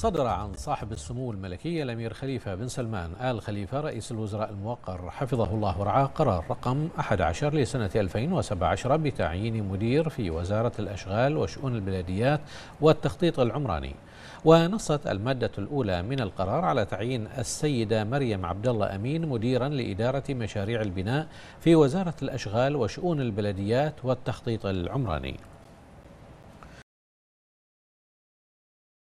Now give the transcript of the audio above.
صدر عن صاحب السمو الملكي الأمير خليفة بن سلمان آل خليفة رئيس الوزراء الموقر حفظه الله ورعاه قرار رقم 11 لسنة 2017 بتعيين مدير في وزارة الأشغال وشؤون البلديات والتخطيط العمراني ونصت المادة الأولى من القرار على تعيين السيدة مريم عبد الله أمين مديرا لإدارة مشاريع البناء في وزارة الأشغال وشؤون البلديات والتخطيط العمراني